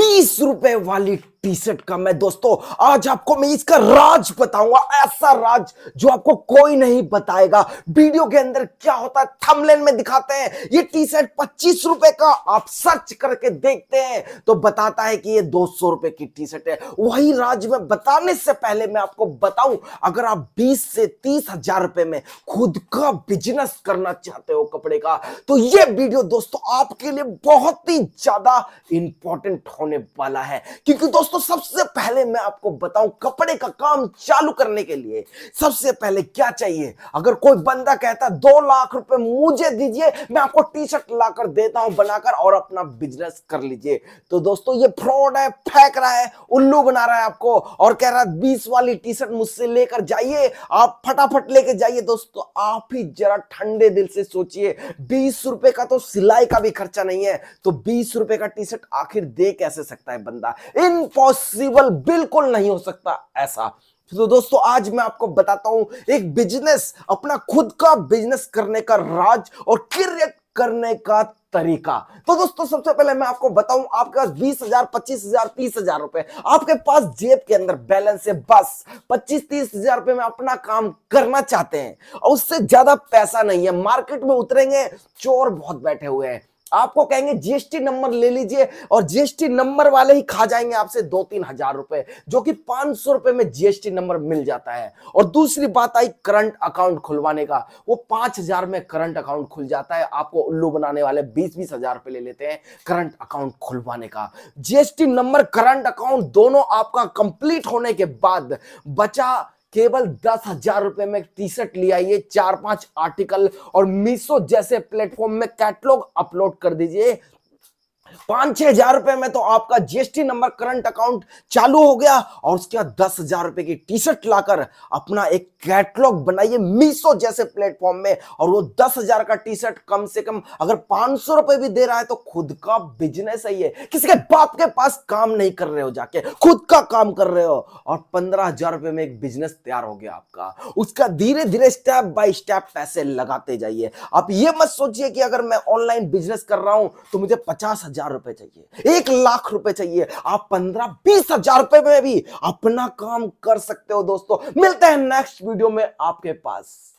बीस रुपए वाली टी शर्ट का मैं दोस्तों आज आपको मैं इसका राज बताऊंगा ऐसा राज जो आपको कोई नहीं बताएगा वीडियो के अंदर क्या होता है थंबनेल में दिखाते हैं ये टी शर्ट पच्चीस रुपए का आप सर्च करके देखते हैं तो बताता है कि ये दो सौ रुपए की टी शर्ट है वही राज में बताने से पहले मैं आपको बताऊं अगर आप बीस से तीस हजार रुपए में खुद का बिजनेस करना चाहते हो कपड़े का तो ये वीडियो दोस्तों आपके लिए बहुत ही ज्यादा इंपॉर्टेंट होने वाला है क्योंकि दोस्तों दोस्तों सबसे पहले मैं आपको बताऊं कपड़े का काम चालू करने के लिए सबसे पहले क्या चाहिए अगर कोई बंदा कहता है दो लाख रुपए मुझे दीजिए मैं आपको टी शर्ट लाकर देता हूं बनाकर और अपना बिजनेस कर लीजिए तो दोस्तों ये फ्रॉड है फेंक रहा है उल्लू बना रहा है आपको और कह रहा है बीस वाली टी शर्ट मुझसे लेकर जाइए आप फटाफट लेके जाइए दोस्तों आप ही जरा ठंडे दिल से सोचिए बीस रुपए का तो सिलाई का भी खर्चा नहीं है तो बीस रुपए का टी शर्ट आखिर दे कैसे सकता है बंदा इन इम्पॉसिबल बिल्कुल नहीं हो सकता ऐसा तो दोस्तों आज मैं आपको बताता हूं एक बिजनेस अपना खुद का बिजनेस करने का राज और क्रिएट करने का तरीका तो दोस्तों सबसे पहले मैं आपको बताऊं आपके पास बीस हजार पच्चीस हजार तीस हजार रुपए आपके पास जेब के अंदर बैलेंस है बस पच्चीस तीस हजार रुपए में अपना काम करना चाहते हैं और उससे ज्यादा पैसा नहीं है मार्केट में उतरेंगे चोर बहुत बैठे हुए हैं आपको कहेंगे जीएसटी नंबर ले लीजिए और जीएसटी नंबर वाले ही खा जाएंगे आपसे दो तीन हजार रुपए जो कि पांच सौ रुपए में जीएसटी नंबर मिल जाता है और दूसरी बात आई करंट अकाउंट खुलवाने का वो पांच हजार में करंट अकाउंट खुल जाता है आपको उल्लू बनाने वाले बीस बीस हजार रुपए ले लेते हैं करंट अकाउंट खुलवाने का जीएसटी नंबर करंट अकाउंट दोनों आपका कंप्लीट होने के बाद बचा केवल दस हजार रुपए में टी शर्ट ले आइए चार पांच आर्टिकल और मीशो जैसे प्लेटफॉर्म में कैटलॉग अपलोड कर दीजिए पांच छह हजार रुपए में तो आपका जीएसटी नंबर करंट अकाउंट चालू हो गया और उसके बाद दस हजार रुपए की टी शर्ट लाकर अपना एक कैटलॉग बनाइए मीसो जैसे प्लेटफॉर्म में और वो दस हजार का टी शर्ट कम से कम अगर पांच सौ रुपए भी दे रहा है तो खुद का बिजनेस है ये किसी के बाप के पास काम नहीं कर रहे हो जाके खुद का काम कर रहे हो और पंद्रह हजार रुपए में एक बिजनेस तैयार हो गया आपका उसका धीरे धीरे स्टेप बाय स्टेप पैसे लगाते जाइए आप ये मत सोचिए कि अगर मैं ऑनलाइन बिजनेस कर रहा हूं तो मुझे पचास हजार हजार रुपए चाहिए एक लाख रुपए चाहिए आप पंद्रह बीस हजार रुपए में भी अपना काम कर सकते हो दोस्तों मिलते हैं नेक्स्ट वीडियो में आपके पास